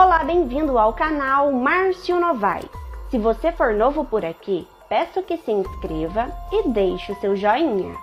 Olá, bem-vindo ao canal Márcio Novaes. Se você for novo por aqui, peço que se inscreva e deixe o seu joinha.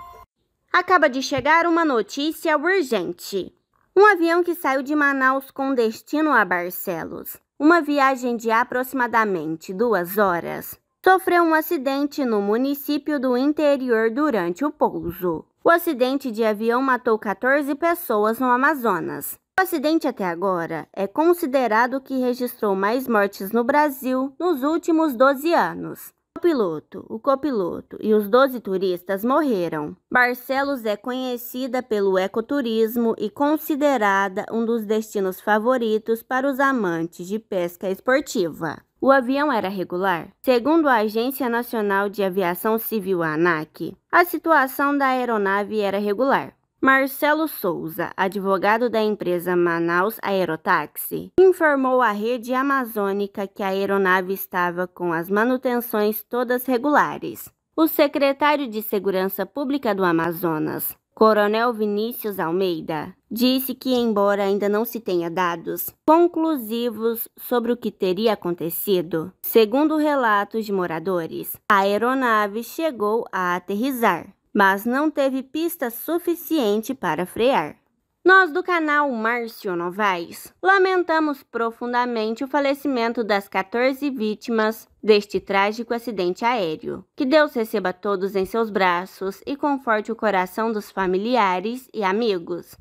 Acaba de chegar uma notícia urgente. Um avião que saiu de Manaus com destino a Barcelos, uma viagem de aproximadamente duas horas, sofreu um acidente no município do interior durante o pouso. O acidente de avião matou 14 pessoas no Amazonas o acidente até agora é considerado o que registrou mais mortes no Brasil nos últimos 12 anos. O piloto, o copiloto e os 12 turistas morreram. Barcelos é conhecida pelo ecoturismo e considerada um dos destinos favoritos para os amantes de pesca esportiva. O avião era regular? Segundo a Agência Nacional de Aviação Civil, ANAC, a situação da aeronave era regular. Marcelo Souza, advogado da empresa Manaus Aerotaxi, informou à rede amazônica que a aeronave estava com as manutenções todas regulares. O secretário de Segurança Pública do Amazonas, Coronel Vinícius Almeida, disse que, embora ainda não se tenha dados conclusivos sobre o que teria acontecido, segundo relatos de moradores, a aeronave chegou a aterrizar mas não teve pista suficiente para frear. Nós do canal Márcio Novaes lamentamos profundamente o falecimento das 14 vítimas deste trágico acidente aéreo. Que Deus receba todos em seus braços e conforte o coração dos familiares e amigos.